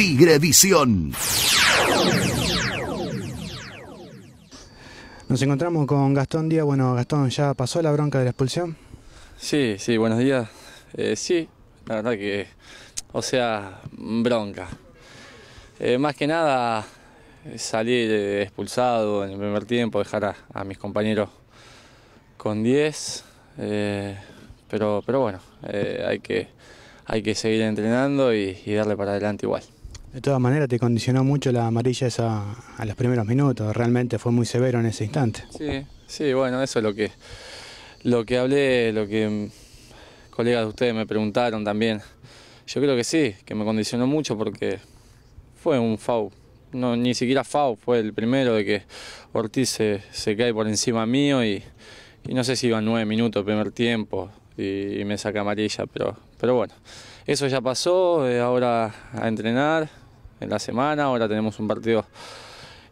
Tigre Nos encontramos con Gastón Díaz. Bueno, Gastón, ¿ya pasó la bronca de la expulsión? Sí, sí, buenos días. Eh, sí, la verdad que, o sea, bronca. Eh, más que nada, salir eh, expulsado en el primer tiempo, dejar a, mis compañeros con 10. pero, pero bueno, hay que hay que seguir entrenando y, darle para adelante igual. De todas maneras, te condicionó mucho la amarilla esa a los primeros minutos. Realmente fue muy severo en ese instante. Sí, sí, bueno, eso es lo que, lo que hablé, lo que mm, colegas de ustedes me preguntaron también. Yo creo que sí, que me condicionó mucho porque fue un foul. No, ni siquiera fau fue el primero de que Ortiz se, cae por encima mío y, no sé si iban nueve minutos primer tiempo y, me saca amarilla, pero, pero bueno, eso ya pasó, eh, ahora a entrenar, en la semana. Ahora tenemos un partido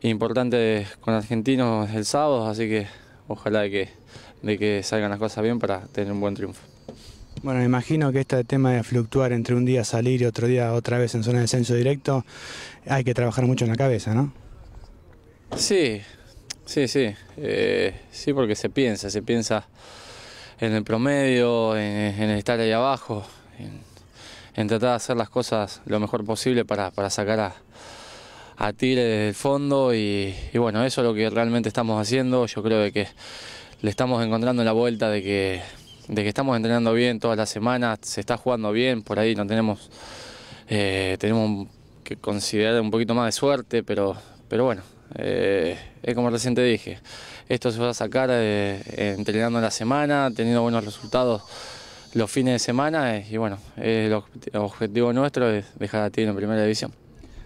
importante con argentinos el sábado, así que ojalá de que, de que salgan las cosas bien para tener un buen triunfo. Bueno, me imagino que este tema de fluctuar entre un día salir y otro día otra vez en zona de descenso directo, hay que trabajar mucho en la cabeza, ¿no? Sí, sí, sí. Eh, sí, porque se piensa, se piensa en el promedio, en, estar ahí abajo, en, en tratar de hacer las cosas lo mejor posible para, sacar a, a Tigre desde el fondo y, bueno, eso es lo que realmente estamos haciendo. Yo creo de que le estamos encontrando la vuelta de que, que estamos entrenando bien todas las semanas, se está jugando bien, por ahí no tenemos, eh, tenemos que considerar un poquito más de suerte, pero, pero bueno, eh, es como recién te dije, esto se va a sacar eh, entrenando la semana, teniendo buenos resultados los fines de semana eh, y bueno, eh, el objetivo nuestro es dejar a Tigre en primera división.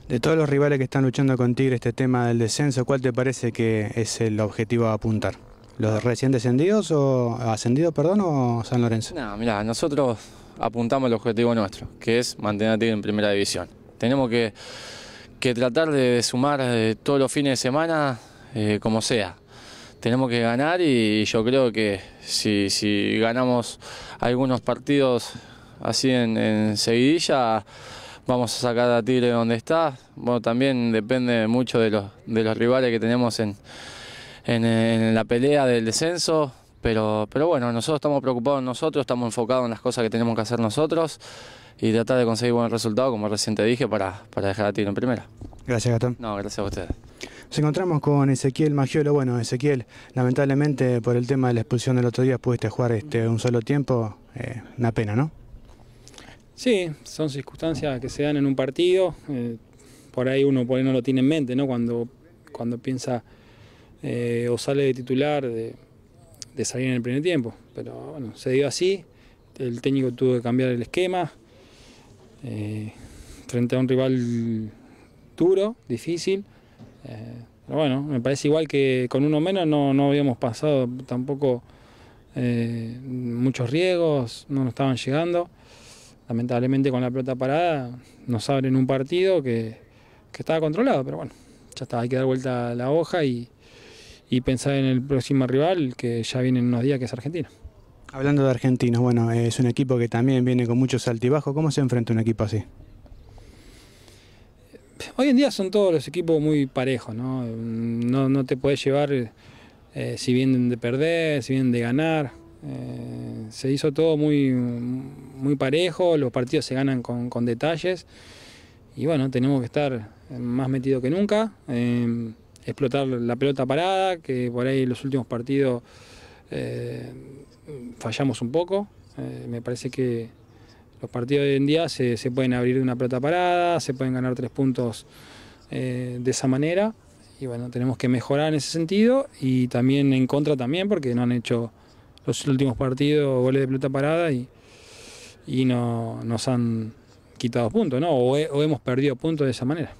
De todos los rivales que están luchando con Tigre este tema del descenso, ¿cuál te parece que es el objetivo a apuntar? ¿Los recién descendidos o ascendidos, perdón, o San Lorenzo? No, mira, nosotros apuntamos el objetivo nuestro, que es mantener a Tigre en primera división. Tenemos que, tratar de, sumar eh, todos los fines de semana, como sea, tenemos que ganar y yo creo que si, ganamos algunos partidos así en, en seguidilla, vamos a sacar a Tigre donde está. Bueno, también depende mucho de los, de los rivales que tenemos en, la pelea del descenso. Pero, pero bueno, nosotros estamos preocupados nosotros, estamos enfocados en las cosas que tenemos que hacer nosotros y tratar de conseguir buen resultado, como recién te dije, para, dejar a Tigre en primera. Gracias, Gastón. No, gracias a ustedes. Nos encontramos con Ezequiel Magiolo. Bueno, Ezequiel, lamentablemente por el tema de la expulsión del otro día pudiste jugar este, un solo tiempo. Eh, una pena, ¿no? Sí, son circunstancias que se dan en un partido. Eh, por ahí uno por no lo tiene en mente, ¿no? Cuando, cuando piensa eh, o sale de titular de, salir en el primer tiempo. Pero bueno, se dio así. El técnico tuvo que cambiar el esquema. frente a un rival duro, difícil eh, pero bueno, me parece igual que con uno menos no, habíamos pasado tampoco eh, muchos riesgos, no nos estaban llegando. Lamentablemente con la pelota parada nos abren un partido que, estaba controlado, pero bueno, ya está, hay que dar vuelta la hoja y, pensar en el próximo rival que ya viene en unos días, que es Argentina. Hablando de argentinos, bueno, es un equipo que también viene con muchos altibajos. ¿Cómo se enfrenta un equipo así? Hoy en día son todos los equipos muy parejos, ¿no? No, te puedes llevar eh, si vienen de perder, si vienen de ganar. Eh, se hizo todo muy, muy parejo, los partidos se ganan con, detalles. Y bueno, tenemos que estar más metidos que nunca, eh, explotar la pelota parada, que por ahí los últimos partidos fallamos un poco. me parece que los partidos de hoy en día se, pueden abrir de una plata parada, se pueden ganar tres puntos eh, de esa manera. Y bueno, tenemos que mejorar en ese sentido y también en contra también, porque no han hecho los últimos partidos goles de plata parada y, y no, nos han quitado puntos, ¿no? O, hemos perdido puntos de esa manera.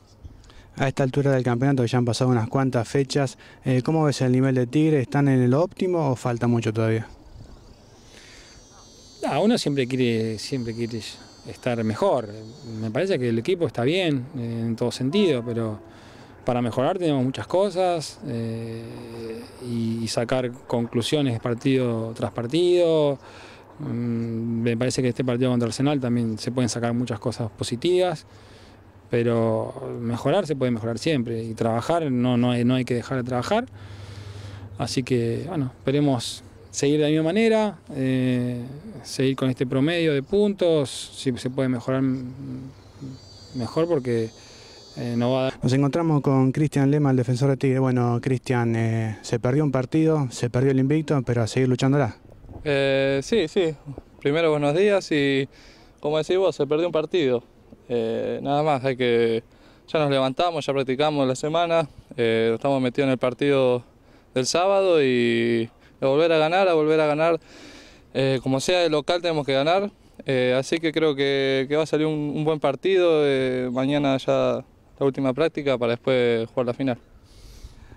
A esta altura del campeonato, ya han pasado unas cuantas fechas, eh, ¿cómo ves el nivel de Tigre? ¿Están en el óptimo o falta mucho todavía? A uno siempre quiere, siempre quiere estar mejor. Me parece que el equipo está bien eh, en todo sentido, pero para mejorar tenemos muchas cosas eh, y, sacar conclusiones partido tras partido. Mm, me parece que este partido contra Arsenal también se pueden sacar muchas cosas positivas, pero mejorar se puede mejorar siempre y trabajar no, no hay que dejar de trabajar. Así que, bueno, esperemos seguir de la misma manera, eh, seguir con este promedio de puntos, si se puede mejorar mm, mejor porque eh, no va a dar. Nos encontramos con Cristian Lema, el defensor de Tigre. Bueno, Cristian, eh, se perdió un partido, se perdió el invicto, pero a seguir luchándola. sí, sí. Primero buenos días y como decís vos, se perdió un partido. nada más, hay que ya nos levantamos, ya practicamos la semana, estamos metidos en el partido del sábado y a volver a ganar, a volver a ganar. Eh, como sea el local tenemos que ganar. Eh, así que creo que, va a salir un, buen partido. Eh, mañana ya la última práctica para después jugar la final.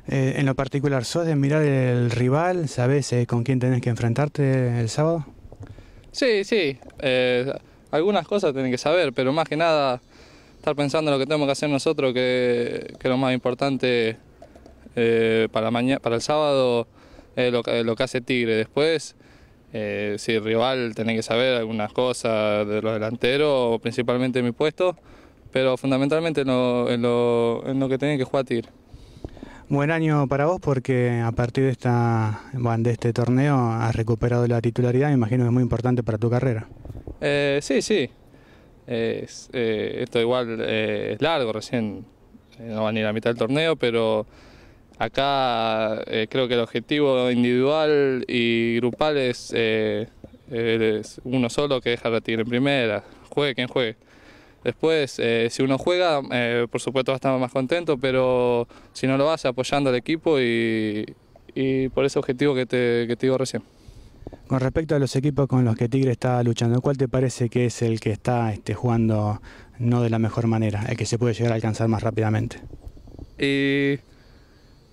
en lo particular, ¿sos de mirar el rival? ¿Sabes con quién tenés que enfrentarte el sábado? Sí, sí. algunas cosas tienen que saber, pero más que nada estar pensando en lo que tenemos que hacer nosotros, que, es lo más importante para, para el sábado lo, que hace Tigre. Después, eh, si rival tiene que saber algunas cosas de los delanteros, principalmente mi puesto, pero fundamentalmente en lo, en lo, que tiene que jugar Tigre. Buen año para vos porque a partir de, esta, este torneo has recuperado la titularidad, me imagino que es muy importante para tu carrera. Eh, sí, sí. Eh, esto igual es largo, recién no a ir la mitad del torneo, pero Acá eh, creo que el objetivo individual y grupal es, eh, eh, uno solo que deja a Tigre en primera, juegue quien juegue. Después, si uno juega, por supuesto va a estar más contento, pero si no lo vas apoyando al equipo y, por ese objetivo que te, digo recién. Con respecto a los equipos con los que Tigre está luchando, ¿cuál te parece que es el que está este, jugando no de la mejor manera, el que se puede llegar a alcanzar más rápidamente?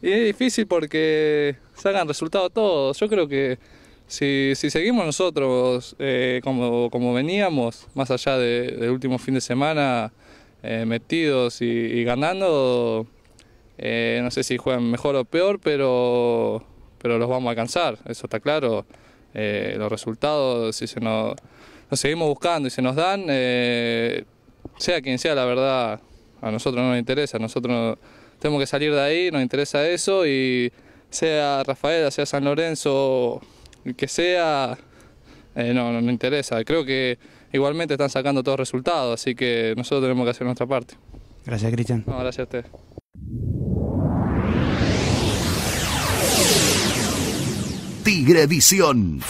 Y es difícil porque sacan resultados todos. Yo creo que si, seguimos nosotros eh, como, veníamos, más allá del último fin de semana, eh, metidos y, ganando, eh, no sé si juegan mejor o peor, pero, pero los vamos a alcanzar, eso está claro. los resultados, si se nos, nos, seguimos buscando y se nos dan, sea quien sea, la verdad, a nosotros no nos interesa, a nosotros tenemos que salir de ahí, nos interesa eso y sea Rafaela, sea San Lorenzo, el que sea, eh, no, no nos interesa. Creo que igualmente están sacando todos resultados, así que nosotros tenemos que hacer nuestra parte. Gracias, Cristian. No, gracias a ustedes. Tigre Visión.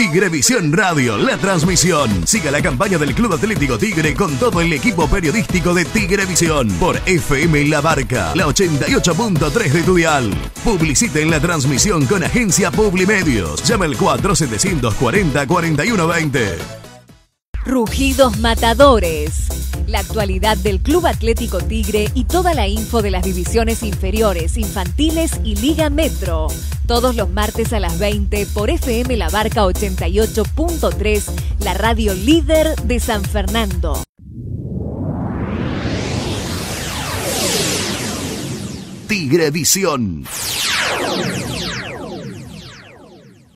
Tigrevisión Radio, la transmisión. Siga la campaña del Club Atlético Tigre con todo el equipo periodístico de Tigrevisión por FM La Barca, la 88.3 de Tudial. Publicite en la transmisión con agencia Publimedios. Llama al 4740 4120. Rugidos Matadores. La actualidad del Club Atlético Tigre y toda la info de las divisiones inferiores, infantiles y Liga Metro. Todos los martes a las 20 por FM La Barca 88.3, la radio líder de San Fernando. Tigre Visión.